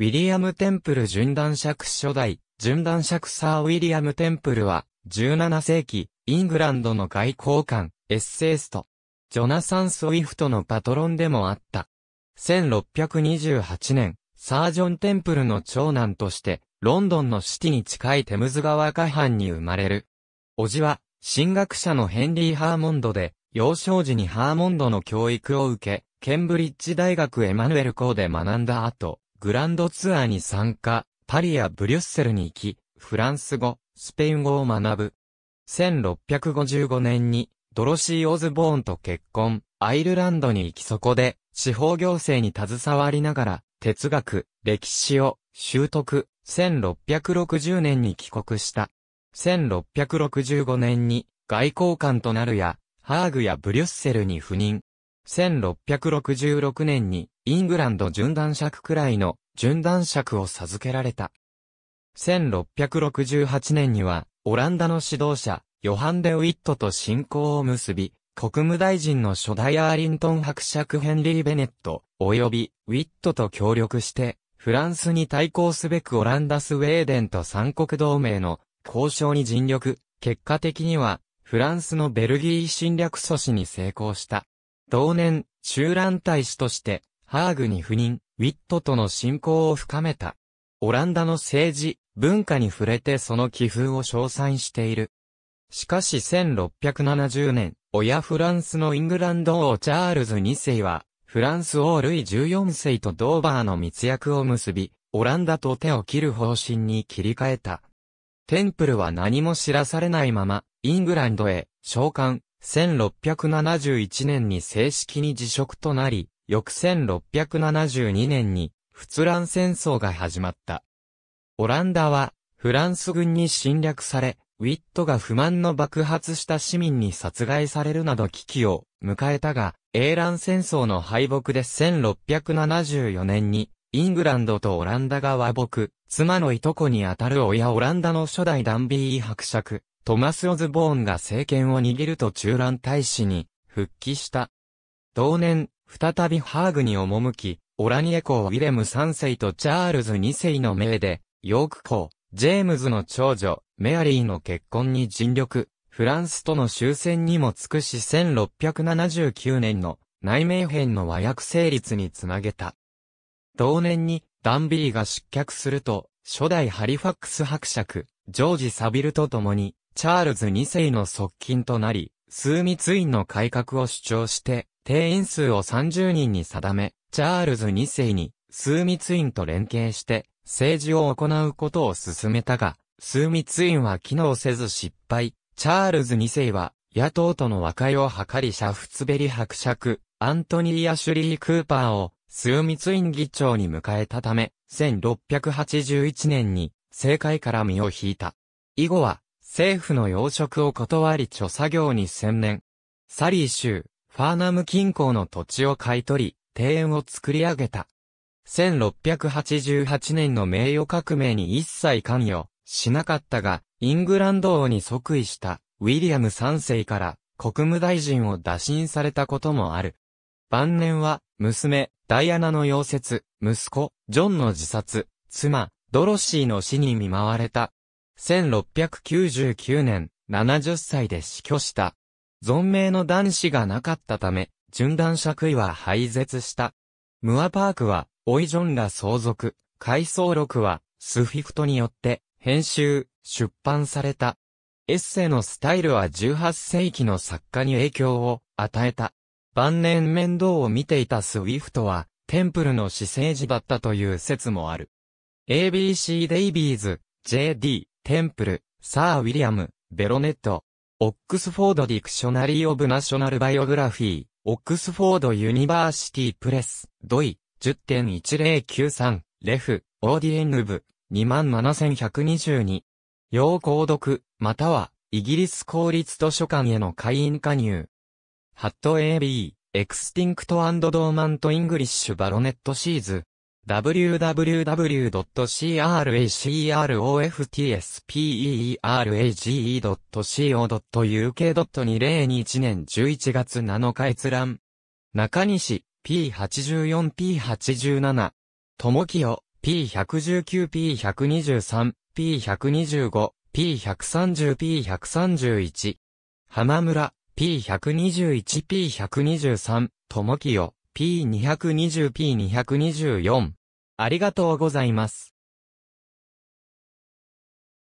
ウィリアム・テンプル順断尺初代、順断尺サー・ウィリアム・テンプルは、17世紀、イングランドの外交官、エッセイスト、ジョナサン・スウィフトのパトロンでもあった。1628年、サージョン・テンプルの長男として、ロンドンのシティに近いテムズ川河畔に生まれる。叔父は、進学者のヘンリー・ハーモンドで、幼少時にハーモンドの教育を受け、ケンブリッジ大学エマヌエル校で学んだ後、グランドツアーに参加、パリやブリュッセルに行き、フランス語、スペイン語を学ぶ。1655年に、ドロシー・オズボーンと結婚、アイルランドに行きそこで、地方行政に携わりながら、哲学、歴史を習得、1660年に帰国した。1665年に外交官となるや、ハーグやブリュッセルに赴任。1666年にイングランド純断尺くらいの純断尺を授けられた。1668年には、オランダの指導者、ヨハン・デ・ウィットと信仰を結び、国務大臣の初代アーリントン伯爵ヘンリー・ベネット、及び、ウィットと協力して、フランスに対抗すべくオランダスウェーデンと三国同盟の交渉に尽力、結果的には、フランスのベルギー侵略阻止に成功した。同年、中乱大使として、ハーグに赴任、ウィットとの親交を深めた。オランダの政治、文化に触れてその気風を称賛している。しかし1670年、親フランスのイングランド王チャールズ2世は、フランス王ルイ14世とドーバーの密約を結び、オランダと手を切る方針に切り替えた。テンプルは何も知らされないまま、イングランドへ、召喚、1671年に正式に辞職となり、翌1672年に、仏蘭戦争が始まった。オランダは、フランス軍に侵略され、ウィットが不満の爆発した市民に殺害されるなど危機を迎えたが、英蘭戦争の敗北で1674年に、イングランドとオランダが和睦、妻のいとこにあたる親オランダの初代ダンビー伯爵、トマス・オズボーンが政権を握ると中蘭大使に復帰した。同年、再びハーグに赴き、オラニエ公ウィレム3世とチャールズ2世の命で、ヨーク公、ジェームズの長女、メアリーの結婚に尽力、フランスとの終戦にも尽くし1679年の内面編の和訳成立につなげた。同年にダンビーが失脚すると、初代ハリファックス伯爵、ジョージ・サビルと共に、チャールズ2世の側近となり、枢密院の改革を主張して、定員数を30人に定め、チャールズ2世に、数密院と連携して、政治を行うことを進めたが、数密院は機能せず失敗、チャールズ2世は、野党との和解を図りシャフツベリ伯爵、アントニー・アシュリー・クーパーを、数密院議長に迎えたため、1681年に、政界から身を引いた。以後は、政府の要職を断り著作業に専念。サリー州、ファーナム近郊の土地を買い取り、庭園を作り上げた。1688年の名誉革命に一切関与しなかったが、イングランド王に即位したウィリアム3世から国務大臣を打診されたこともある。晩年は、娘、ダイアナの溶接、息子、ジョンの自殺、妻、ドロシーの死に見舞われた。1699年、70歳で死去した。存命の男子がなかったため、順断爵位は廃絶した。ムアパークは、オイジョンら相続、回想録は、スフィフトによって、編集、出版された。エッセイのスタイルは18世紀の作家に影響を与えた。晩年面倒を見ていたスウィフトは、テンプルの私生児だったという説もある。ABC デイビーズ、JD、テンプル、サー・ウィリアム、ベロネット、オックスフォード・ディクショナリー・オブ・ナショナル・バイオグラフィー、オックスフォード・ユニバーシティ・プレス、ドイ、10.1093、レフ、オーディエンヌブ、27122。要購読、または、イギリス公立図書館への会員加入。ハット AB、エクスティンクトドーマント・イングリッシュ・バロネット・シーズ。w w w c r a c r o f t s p e r a g e c o u k 2 0 2 1年11月7日閲覧。中西、P84P87。友清、P119P123、P125、P130、P131。浜村、P121、P123、友清、P220、P224。ありがとうございます。